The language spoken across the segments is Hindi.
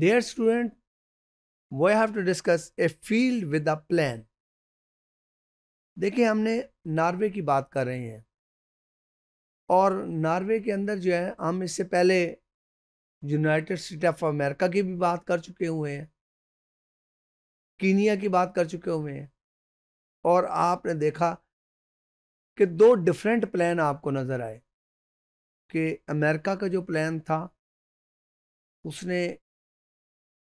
dear student why have to discuss a field with a plan देखिए हमने नॉर्वे की बात कर रहे हैं और नॉर्वे के अंदर जो है हम इससे पहले यूनाइटेड स्टेट ऑफ अमेरिका की भी बात कर चुके हुए हैं कीनिया की बात कर चुके हुए हैं और आपने देखा कि दो डिफरेंट प्लान आपको नज़र आए कि अमेरिका का जो प्लान था उसने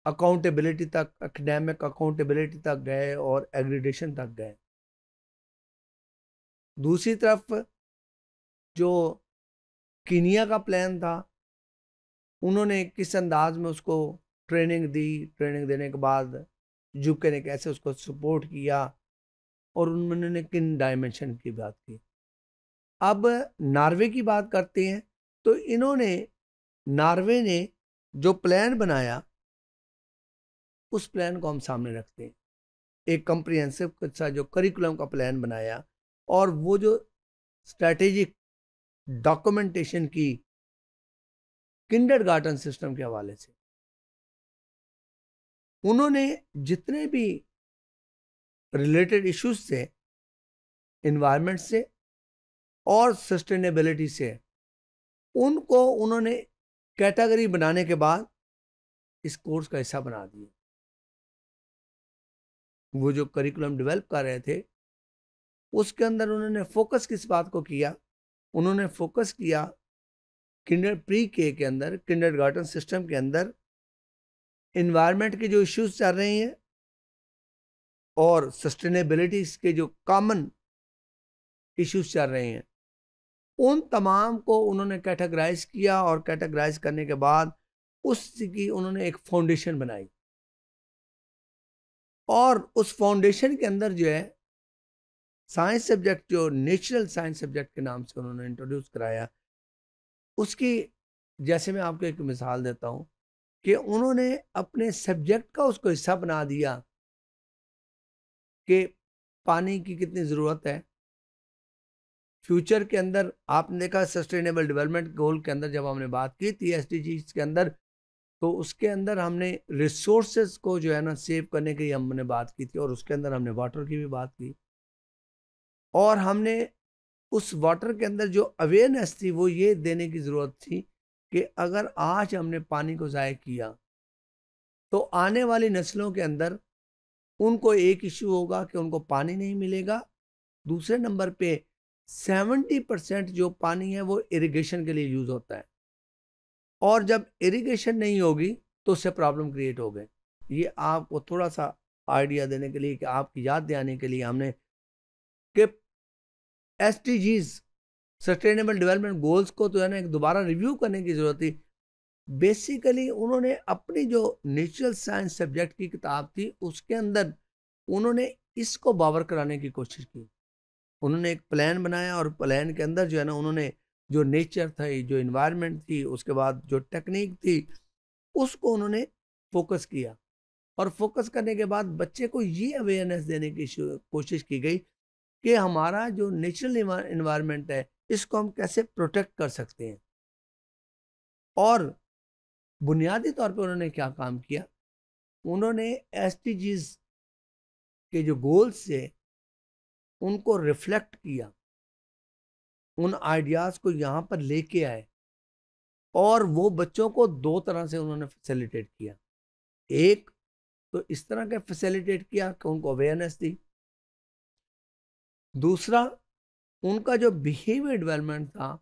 अकाउंटेबिलिटी तक एकेडमिक अकाउंटेबिलिटी तक गए और एग्रीडेशन तक गए दूसरी तरफ जो कीनिया का प्लान था उन्होंने किस अंदाज में उसको ट्रेनिंग दी ट्रेनिंग देने के बाद यूके ने कैसे उसको सपोर्ट किया और उन्होंने किन डायमेंशन की बात की अब नार्वे की बात करते हैं तो इन्होंने नार्वे ने जो प्लान बनाया उस प्लान को हम सामने रखते हैं एक कम्प्रिहेंसिव सा जो करिकुलम का प्लान बनाया और वो जो स्ट्रैटेजिक डॉक्यूमेंटेशन की किंडर गार्डन सिस्टम के हवाले से उन्होंने जितने भी रिलेटेड इश्यूज से इन्वायरमेंट से और सस्टेनेबिलिटी से उनको उन्होंने कैटेगरी बनाने के बाद इस कोर्स का हिस्सा बना दिया वो जो करिकुलम डेवलप कर रहे थे उसके अंदर उन्होंने फोकस किस बात को किया उन्होंने फोकस किया किंडर प्री के के अंदर किंडर गार्डन सिस्टम के अंदर इन्वायरमेंट के जो इश्यूज चल रहे हैं और सस्टेनेबिलिटी के जो कॉमन इश्यूज चल रहे हैं उन तमाम को उन्होंने कैटेगराइज किया और कैटेगराइज करने के बाद उसकी उन्होंने एक फाउंडेशन बनाई और उस फाउंडेशन के अंदर जो है साइंस सब्जेक्ट जो नेचुरल साइंस सब्जेक्ट के नाम से उन्होंने इंट्रोड्यूस कराया उसकी जैसे मैं आपको एक मिसाल देता हूँ कि उन्होंने अपने सब्जेक्ट का उसको हिस्सा बना दिया कि पानी की कितनी ज़रूरत है फ्यूचर के अंदर आपने देखा सस्टेनेबल डेवलपमेंट गोल के अंदर जब हमने बात की थी एस के अंदर तो उसके अंदर हमने रिसोर्सेज को जो है ना सेव करने की हमने बात की थी और उसके अंदर हमने वाटर की भी बात की और हमने उस वाटर के अंदर जो अवेयरनेस थी वो ये देने की ज़रूरत थी कि अगर आज हमने पानी को ज़ाय किया तो आने वाली नस्लों के अंदर उनको एक इशू होगा कि उनको पानी नहीं मिलेगा दूसरे नंबर पे 70 परसेंट जो पानी है वो इरिगेशन के लिए यूज़ होता है और जब इरिगेशन नहीं होगी तो उससे प्रॉब्लम क्रिएट हो गए ये आपको थोड़ा सा आइडिया देने के लिए कि आपकी याद दिलाने के लिए हमने कि S D Gs sustainable development goals को तो है ना दोबारा रिव्यू करने की ज़रूरत थी बेसिकली उन्होंने अपनी जो नेचुरल साइंस सब्जेक्ट की किताब थी उसके अंदर उन्होंने इसको बावर कराने की कोशिश की उन्होंने एक प्लान बनाया और प्लान के अंदर जो है ना उन्होंने जो नेचर थी जो इन्वायरमेंट थी उसके बाद जो टेक्निक थी उसको उन्होंने फोकस किया और फोकस करने के बाद बच्चे को ये अवेयरनेस देने की कोशिश की गई कि हमारा जो नेचुरल इन्वायरमेंट है इसको हम कैसे प्रोटेक्ट कर सकते हैं और बुनियादी तौर पर उन्होंने क्या काम किया उन्होंने एस के जो गोल्स थे उनको रिफ्लेक्ट किया उन आइडियाज़ को यहाँ पर लेके आए और वो बच्चों को दो तरह से उन्होंने फैसिलिटेट किया एक तो इस तरह के फैसिलिटेट किया कि उनको अवेयरनेस दी दूसरा उनका जो बिहेवियर डेवलपमेंट था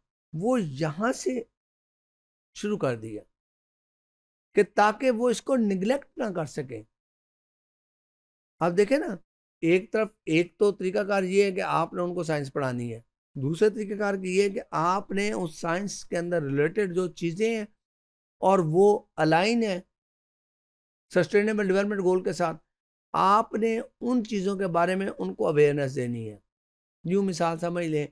वो यहाँ से शुरू कर दिया कि ताकि वो इसको निगलेक्ट ना कर सकें आप देखें ना एक तरफ एक तो तरीकाकार ये है कि आपने उनको साइंस पढ़ानी है दूसरे तरीक़ेकार की है कि आपने उस साइंस के अंदर रिलेटेड जो चीज़ें हैं और वो अलाइन है सस्टेनेबल डेवलपमेंट गोल के साथ आपने उन चीज़ों के बारे में उनको अवेयरनेस देनी है यूँ मिसाल समझ लें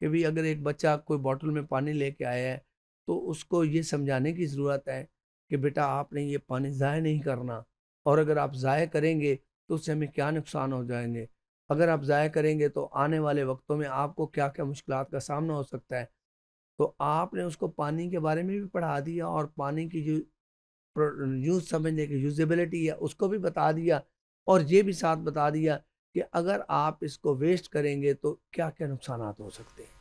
कि भी अगर एक बच्चा कोई बॉटल में पानी लेके आया है तो उसको ये समझाने की ज़रूरत है कि बेटा आपने ये पानी ज़ाय नहीं करना और अगर आप ज़ाय करेंगे तो उससे हमें क्या नुकसान हो जाएंगे अगर आप ज़ाया करेंगे तो आने वाले वक्तों में आपको क्या क्या मुश्किल का सामना हो सकता है तो आपने उसको पानी के बारे में भी पढ़ा दिया और पानी की जो यूज समझने की यूजबिलिटी है उसको भी बता दिया और ये भी साथ बता दिया कि अगर आप इसको वेस्ट करेंगे तो क्या क्या नुकसान हो सकते हैं